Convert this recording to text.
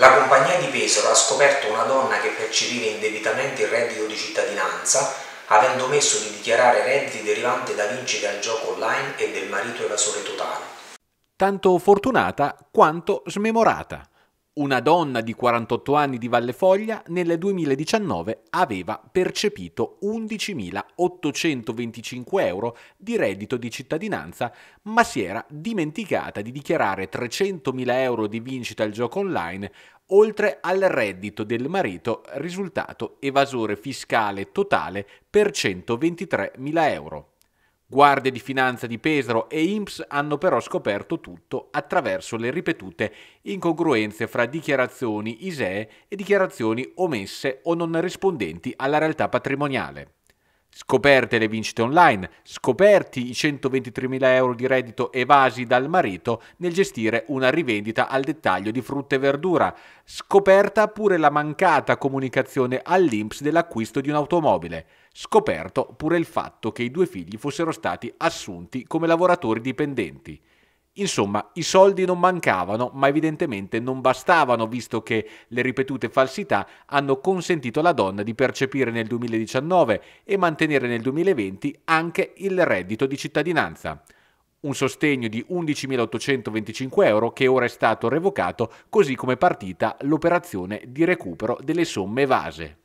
La compagnia di Pesaro ha scoperto una donna che percepiva indebitamente il reddito di cittadinanza, avendo omesso di dichiarare redditi derivanti da vincite al gioco online e del marito evasore totale. Tanto fortunata quanto smemorata. Una donna di 48 anni di Valle Foglia nel 2019 aveva percepito 11.825 euro di reddito di cittadinanza, ma si era dimenticata di dichiarare 300.000 euro di vincita al gioco online, oltre al reddito del marito risultato evasore fiscale totale per 123.000 euro. Guardie di finanza di Pesaro e INPS hanno però scoperto tutto attraverso le ripetute incongruenze fra dichiarazioni ISEE e dichiarazioni omesse o non rispondenti alla realtà patrimoniale. Scoperte le vincite online, scoperti i 123.000 euro di reddito evasi dal marito nel gestire una rivendita al dettaglio di frutta e verdura, scoperta pure la mancata comunicazione all'Inps dell'acquisto di un'automobile, scoperto pure il fatto che i due figli fossero stati assunti come lavoratori dipendenti. Insomma, i soldi non mancavano, ma evidentemente non bastavano, visto che le ripetute falsità hanno consentito alla donna di percepire nel 2019 e mantenere nel 2020 anche il reddito di cittadinanza. Un sostegno di 11.825 euro che ora è stato revocato, così come partita l'operazione di recupero delle somme evase.